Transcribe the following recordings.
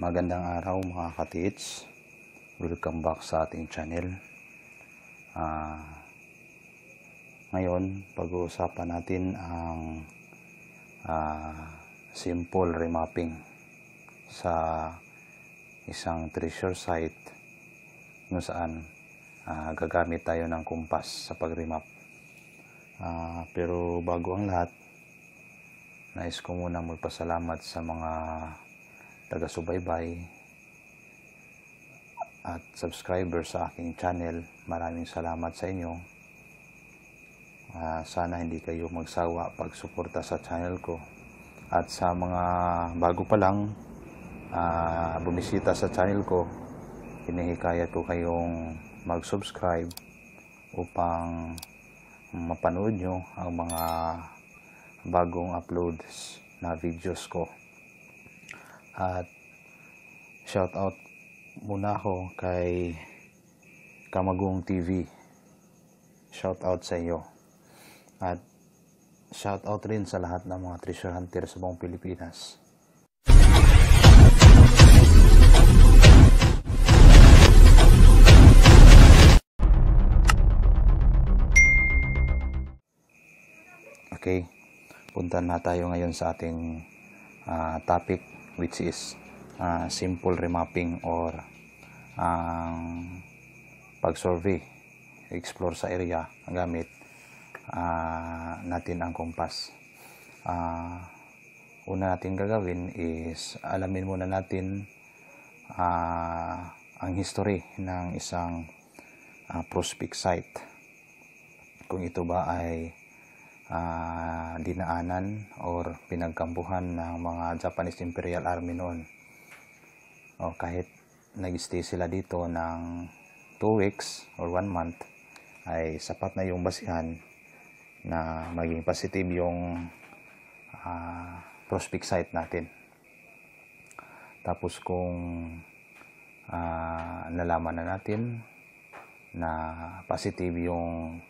Magandang araw mga katits. Welcome back sa ating channel. Uh, ngayon, pag-uusapan natin ang uh, simple remapping sa isang treasure site kung saan uh, gagamit tayo ng kumpas sa pag-remap. Uh, pero bago ang lahat, nais ko muna magpasalamat sa mga taga-subaybay, at subscriber sa aking channel. Maraming salamat sa inyo. Uh, sana hindi kayo magsawa pagsuporta sa channel ko. At sa mga bago pa lang uh, bumisita sa channel ko, hinihikayat ko kayong mag-subscribe upang mapanood nyo ang mga bagong uploads na videos ko. At shout out muna ako kay Kamagong TV. Shout out sa iyo. At shout out rin sa lahat ng mga treasure hunter sa buong Pilipinas. Okay, punta na tayo ngayon sa ating uh, topic which is uh, simple remapping or ang um, pag-survey, explore sa area gamit uh, natin ang compass. Uh, una natin gagawin is alamin muna natin uh, ang history ng isang uh, prospect site. Kung ito ba ay uh, dinaanan or pinagkambuhan ng mga Japanese Imperial Army noon. O kahit nag-stay sila dito ng 2 weeks or 1 month ay sapat na yung basihan na maging positive yung uh, prospect site natin. Tapos kung uh, nalaman na natin na positive yung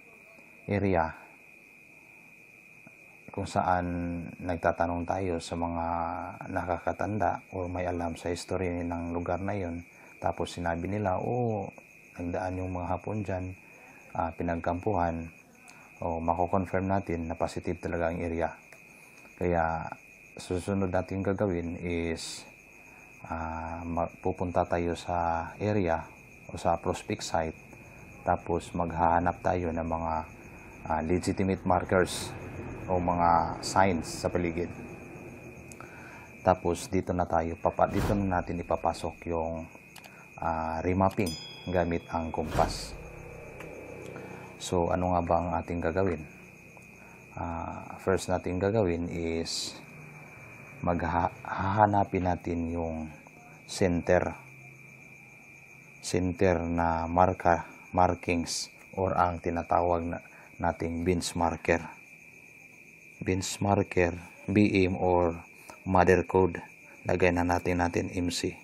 area kung saan nagtatanong tayo sa mga nakakatanda o may alam sa history ng lugar na yon. Tapos sinabi nila, oo, oh, nagdaan yung mga hapon dyan, uh, pinagkampuhan, o oh, mako-confirm natin na positive talaga ang area. Kaya susunod natin gagawin is uh, pupunta tayo sa area o sa prospect site tapos maghahanap tayo ng mga uh, legitimate markers o mga signs sa paligid. Tapos dito na tayo papa dito na natin ipapasok yung uh, remapping gamit ang kompas. So ano nga ba ang ating gagawin? Uh, first natin gagawin is maghahanapin natin yung center center na marka markings or ang tinatawag na nating benchmarker. marker benchmarker, BM or mother code. Lagay na natin natin MC.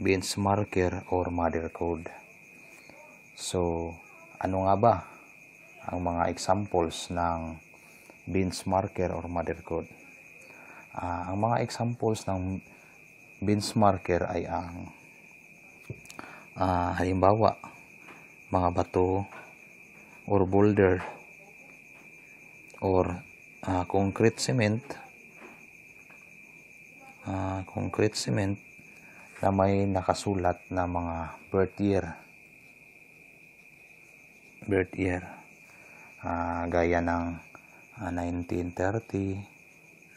Benchmarker or mother code. So, ano nga ba ang mga examples ng benchmarker or mother code? Uh, ang mga examples ng benchmarker ay ang uh, halimbawa mga bato or boulder or uh, concrete cement uh, concrete cement na may nakasulat na mga birth year birth year uh, gaya ng uh, 1930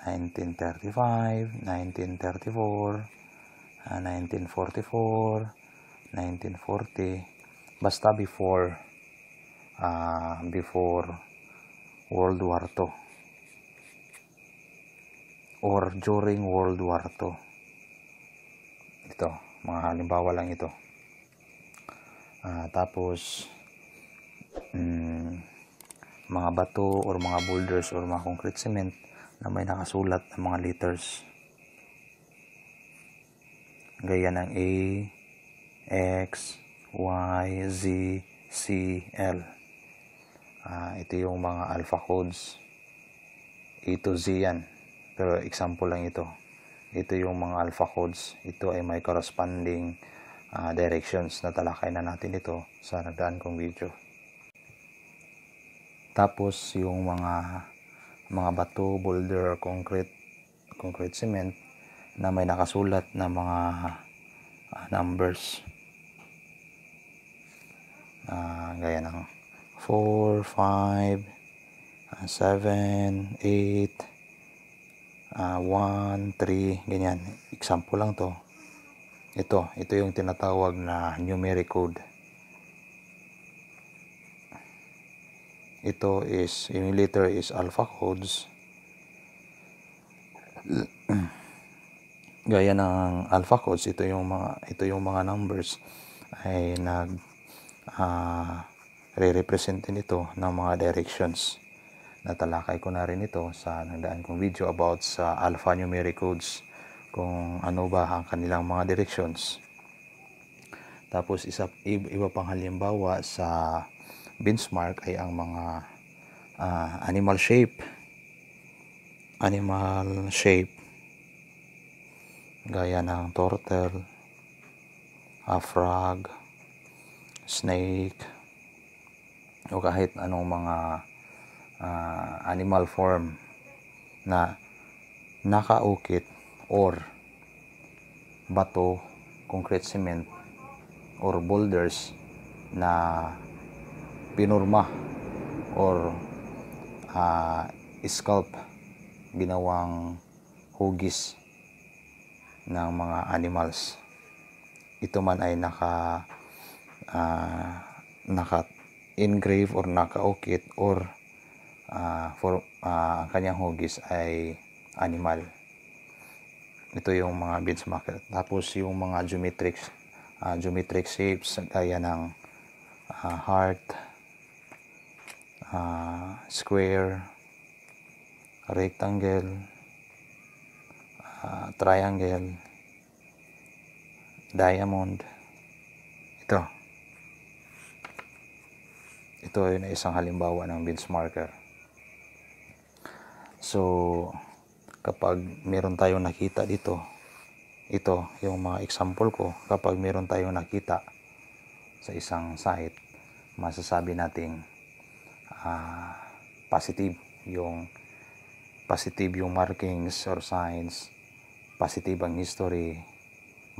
1935 1934 uh, 1944 1940 basta before uh, before World War II or during World War II. Ito, mga halimbawa lang ito. Uh, tapos, um, mga bato or mga boulders or mga concrete cement na may nakasulat na mga letters. Gaya ng A, X, Y, Z, C, L. Uh, ito yung mga alpha codes. A to Z yan. Pero example lang ito. Ito yung mga alpha codes. Ito ay may corresponding uh, directions na talakay na natin ito sa nagdaan kong video. Tapos yung mga mga bato, boulder, concrete, concrete cement na may nakasulat na mga uh, numbers. Uh, gaya ng 4, 5, 7, 8, uh, 1, 3, uh, ganyan. Example lang to. Ito, ito yung tinatawag na numeric code. Ito is, yung letter is alpha codes. Gaya ng alpha codes, ito yung mga, ito yung mga numbers ay nag uh, re-represent din ito ng mga directions. Natalakay ko na rin ito sa nagdaan kong video about sa alphanumeric codes kung ano ba ang kanilang mga directions. Tapos isa iba pang halimbawa sa benchmark ay ang mga uh, animal shape. Animal shape gaya ng turtle, a frog, snake, o kahit anong mga uh, animal form na nakaukit or bato, concrete cement or boulders na pinurma or uh, ah, sculpt ginawang hugis ng mga animals ito man ay naka uh, naka engrave or nakaukit or uh, for uh, ang kanyang hugis ay animal. Ito yung mga market. Tapos yung mga geometric uh, geometric shapes gaya ng uh, heart, uh, square, rectangle, uh, triangle, diamond. Ito. Ito ay isang halimbawa ng benchmarker. So, kapag meron tayong nakita dito, ito yung mga example ko, kapag meron tayong nakita sa isang site, masasabi nating uh, positive yung positive yung markings or signs, positive ang history,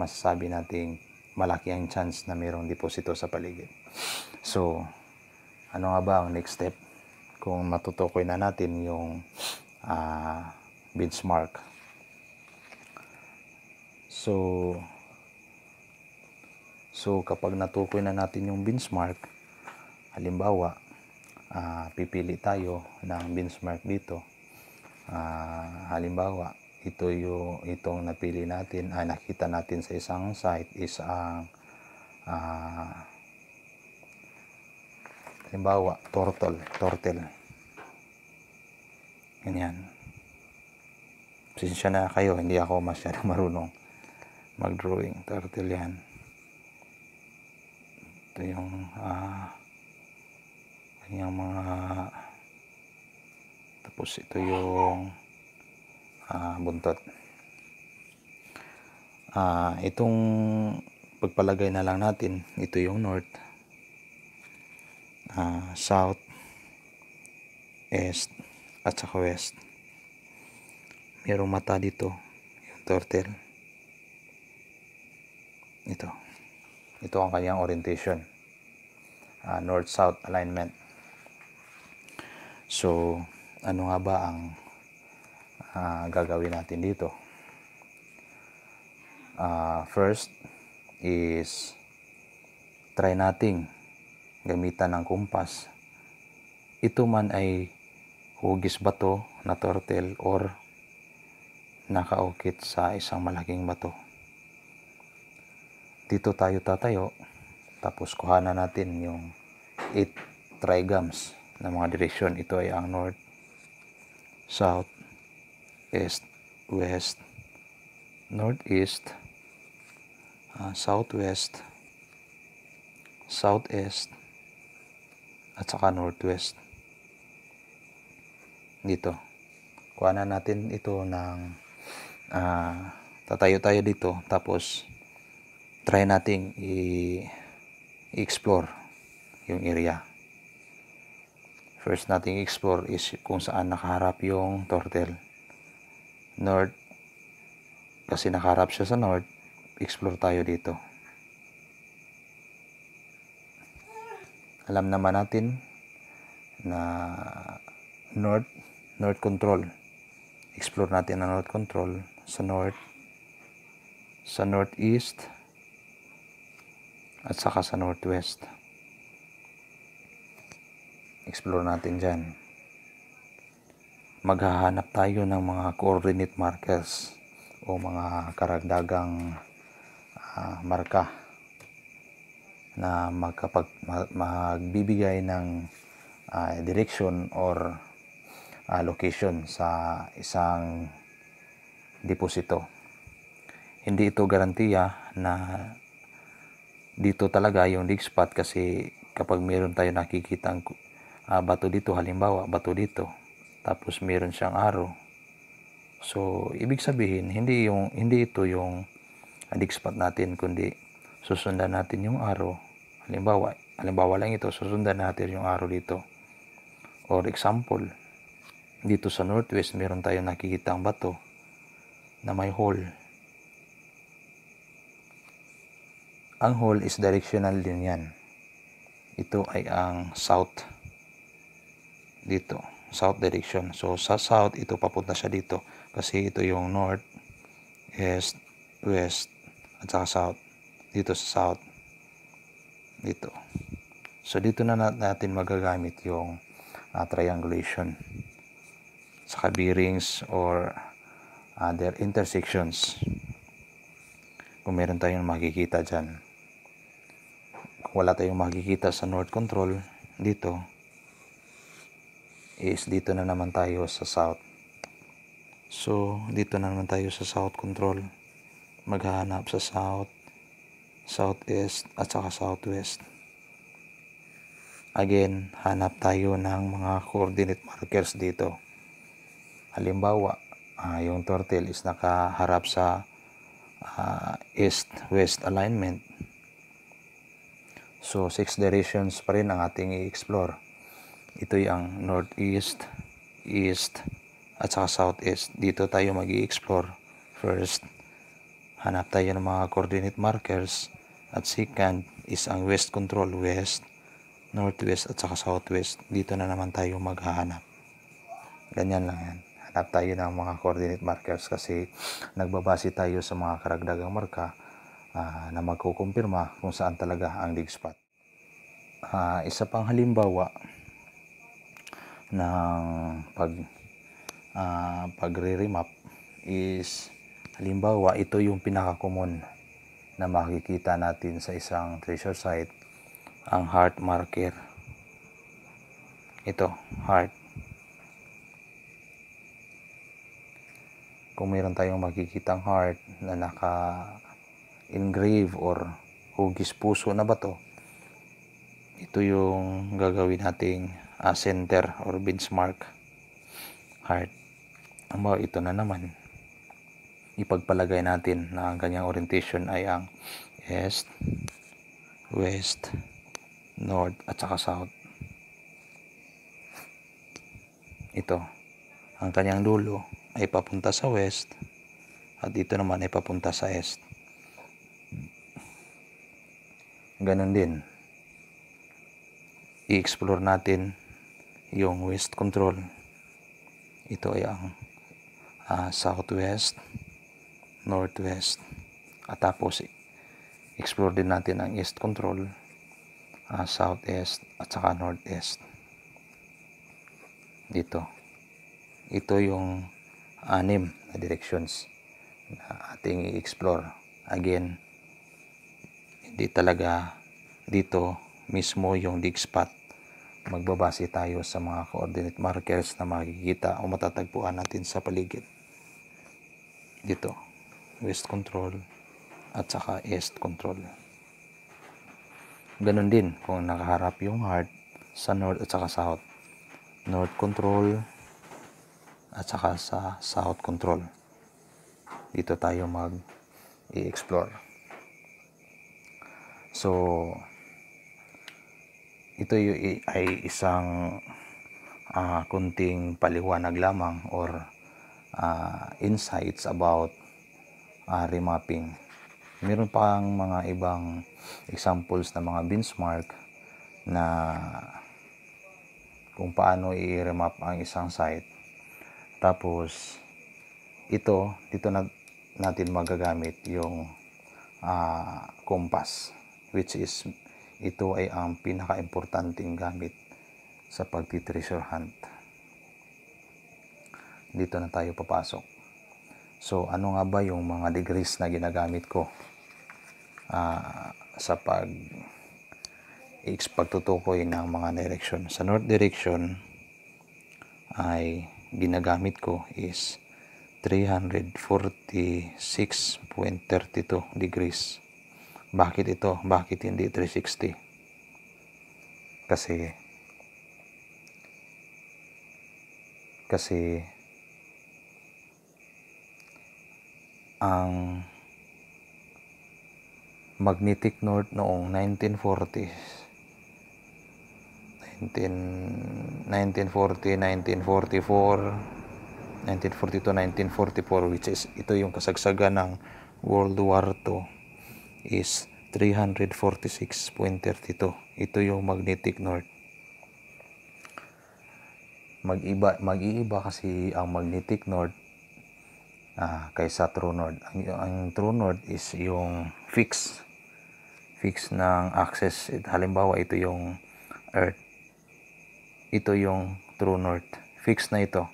masasabi nating malaki ang chance na mayroong deposito sa paligid. So, ano nga ba ang next step kung matutukoy na natin yung uh, benchmark. So, so kapag natukoy na natin yung benchmark, halimbawa, uh, pipili tayo ng benchmark dito. Uh, halimbawa, ito yung itong napili natin, ay uh, nakita natin sa isang site is ang uh, uh, halimbawa turtle turtle ganyan sinsya na kayo hindi ako masyadong marunong mag drawing turtle yan ito yung uh, kanyang mga tapos ito yung uh, buntot uh, itong pagpalagay na lang natin ito yung north uh, south, east, at saka west. Merong mata dito, yung turtle. Ito. Ito ang kanyang orientation. Uh, North-south alignment. So, ano nga ba ang uh, gagawin natin dito? Uh, first is try nating gamitan ng kumpas. Ito man ay hugis bato na turtle or nakaukit sa isang malaking bato. Dito tayo tatayo tapos kuhanan natin yung 8 trigams na mga direksyon. Ito ay ang north, south, east, west, northeast, uh, southwest, southeast, at saka northwest dito kuhanan natin ito ng uh, ah, tatayo tayo dito tapos try nating i-explore yung area first nating explore is kung saan nakaharap yung turtle north kasi nakaharap siya sa north explore tayo dito alam naman natin na north north control explore natin ang north control sa north sa northeast at saka sa northwest explore natin dyan maghahanap tayo ng mga coordinate markers o mga karagdagang uh, marka na magkapag, magbibigay ng uh, direction or uh, location sa isang deposito. Hindi ito garantiya na dito talaga yung dig spot kasi kapag meron tayo nakikita ang uh, ah, bato dito halimbawa bato dito tapos meron siyang aro so ibig sabihin hindi yung hindi ito yung dig spot natin kundi susundan natin yung aro Halimbawa, halimbawa lang ito, susundan natin yung araw dito. Or example, dito sa northwest, meron tayong nakikita ang bato na may hole. Ang hole is directional din yan. Ito ay ang south. Dito, south direction. So, sa south, ito papunta siya dito. Kasi ito yung north, east, west, at saka south. Dito sa south dito. So dito na natin magagamit yung uh, triangulation sa kabirings or other ah, intersections. Kung meron tayong makikita dyan. Kung wala tayong makikita sa north control dito is dito na naman tayo sa south. So dito na naman tayo sa south control. Maghahanap sa south southeast at saka southwest. Again, hanap tayo ng mga coordinate markers dito. Halimbawa, uh, yung turtle is nakaharap sa uh, east-west alignment. So, six directions pa rin ang ating i-explore. Ito yung northeast, east, at saka southeast. Dito tayo mag i explore First, hanap tayo ng mga coordinate markers. At second is ang west control west, northwest at saka southwest. Dito na naman tayo maghahanap. Ganyan lang yan. Hanap tayo ng mga coordinate markers kasi nagbabase tayo sa mga karagdagang marka uh, na magkukumpirma kung saan talaga ang dig spot. Uh, isa pang halimbawa ng pag uh, pagre-remap is halimbawa ito yung pinaka-common na makikita natin sa isang treasure site ang heart marker. Ito, heart. Kung mayroon tayong makikitang heart na naka-engrave or hugis puso na ba to, ito yung gagawin nating uh, center or benchmark heart. Aba, ito na naman ipagpalagay natin na ang kanyang orientation ay ang east, west, north at saka south. Ito, ang kanyang dulo ay papunta sa west at dito naman ay papunta sa east. Ganon din. I-explore natin yung west control. Ito ay ang uh, southwest northwest. At tapos, explore din natin ang east control, uh, southeast, at saka northeast. Dito. Ito yung anim na directions na ating i-explore. Again, hindi talaga dito mismo yung dig spot. Magbabase tayo sa mga coordinate markers na makikita o matatagpuan natin sa paligid. Dito west control at saka east control ganun din kung nakaharap yung heart sa north at saka south north control at saka sa south control dito tayo mag i-explore so ito ay isang uh, kunting paliwanag lamang or uh, insights about uh, remapping. Meron pang mga ibang examples na mga benchmark na kung paano i-remap ang isang site. Tapos, ito, dito na, natin magagamit yung uh, compass, which is, ito ay ang pinaka-importanting gamit sa pagti-treasure hunt. Dito na tayo papasok. So ano nga ba yung mga degrees na ginagamit ko uh, sa pag pagtutukoy ng mga direction. Sa north direction ay ginagamit ko is 346.32 degrees. Bakit ito? Bakit hindi 360? Kasi kasi ang magnetic north noong 1940s 19, 1940, 1944 1942, 1944 which is ito yung kasagsagan ng World War II is 346.32 ito yung magnetic north mag-iba mag-iiba kasi ang magnetic north ah, kaysa true north. Ang, ang true north is yung fix fix ng axis. Halimbawa ito yung earth. Ito yung true north. Fix na ito.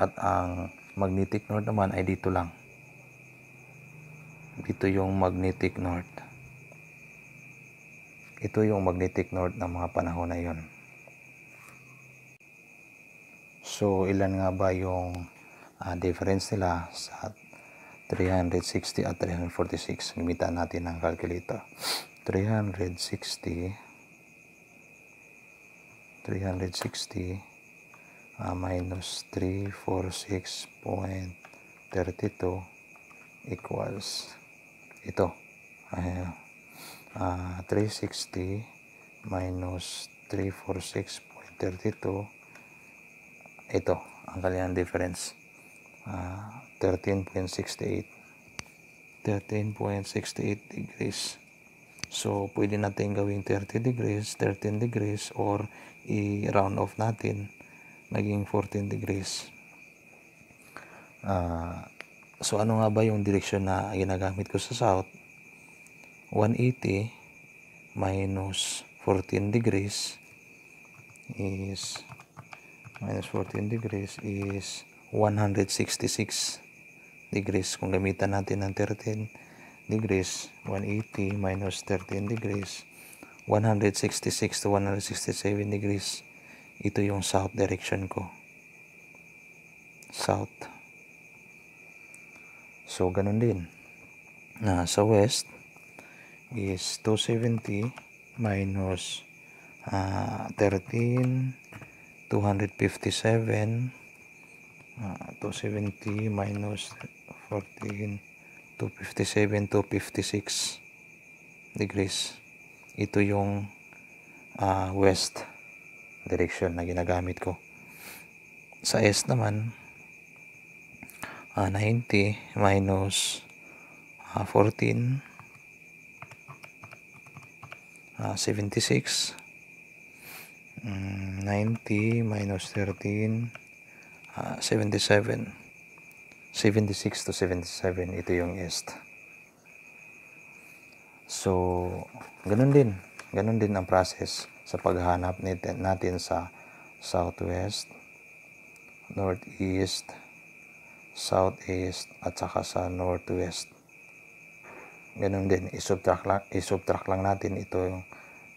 At ang magnetic north naman ay dito lang. Dito yung magnetic north. Ito yung magnetic north ng mga panahon na yon. So, ilan nga ba yung uh, difference nila sa 360 at 346. Limitan natin ang calculator. 360 360 uh, minus 346.32 equals ito. Ayan. Uh, ah, 360 minus 346.32 ito ang kalian difference uh, 13.68 13.68 degrees so pwede natin gawing 30 degrees 13 degrees or i-round off natin naging 14 degrees uh, so ano nga ba yung direksyon na ginagamit ko sa south 180 minus 14 degrees is minus 14 degrees is 166 degrees. Kung gamitan natin ng 13 degrees, 180 minus 13 degrees, 166 to 167 degrees. Ito yung south direction ko. South. So, ganun din. Na sa west is 270 minus uh, 13, 257, uh, 270 minus 14 257 256 degrees ito yung uh, west direction na ginagamit ko sa east naman uh, ah, 90 minus uh, 14 uh, 76 um, 90 minus 13 77 ah, 76 to 77 ito yung east so ganun din ganun din ang process sa paghanap natin sa southwest northeast southeast at saka sa northwest ganun din isubtract lang, isubtract lang natin ito yung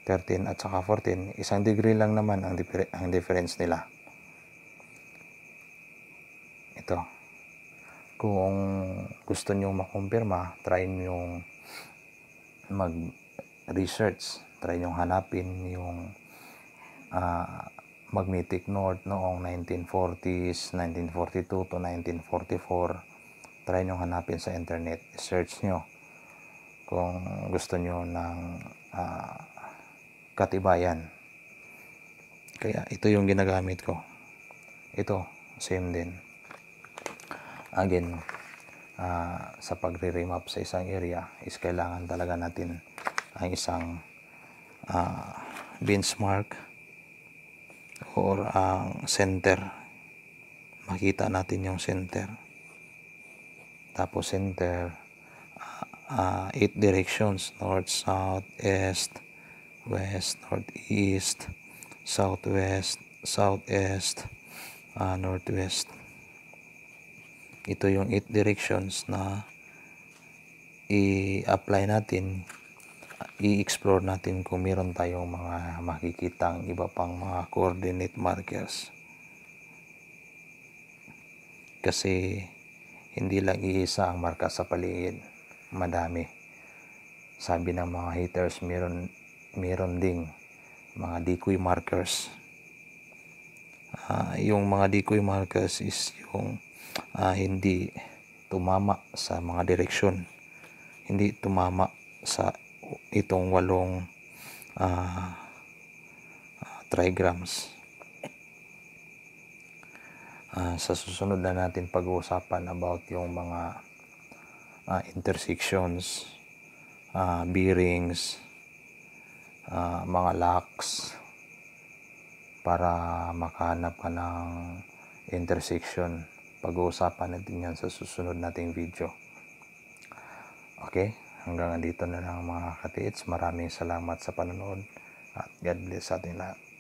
13 at saka 14 isang degree lang naman ang, ang difference nila ito kung gusto niyo makumpirma try niyo mag research try niyo hanapin yung uh, magnetic north noong 1940s 1942 to 1944 try niyo hanapin sa internet search niyo kung gusto niyo ng uh, katibayan kaya ito yung ginagamit ko ito same din again uh, sa pagre-remap sa isang area is kailangan talaga natin ang isang uh, benchmark or ang uh, center makita natin yung center tapos center uh, eight directions north south east west northeast southwest southeast uh, northwest ito yung 8 directions na i-apply natin i-explore natin kung meron tayong mga makikitang iba pang mga coordinate markers kasi hindi lang iisa ang marka sa paligid madami sabi ng mga haters meron meron ding mga decoy markers uh, yung mga decoy markers is yung uh, hindi tumama sa mga direksyon hindi tumama sa itong walong uh, uh, trigrams uh, sa susunod na natin pag-uusapan about yung mga uh, intersections uh, bearings uh, mga locks para makahanap ka ng intersection pag-uusapan natin yan sa susunod nating video. Okay, hanggang dito na lang mga katiits. Maraming salamat sa panonood at God bless sa ating lahat.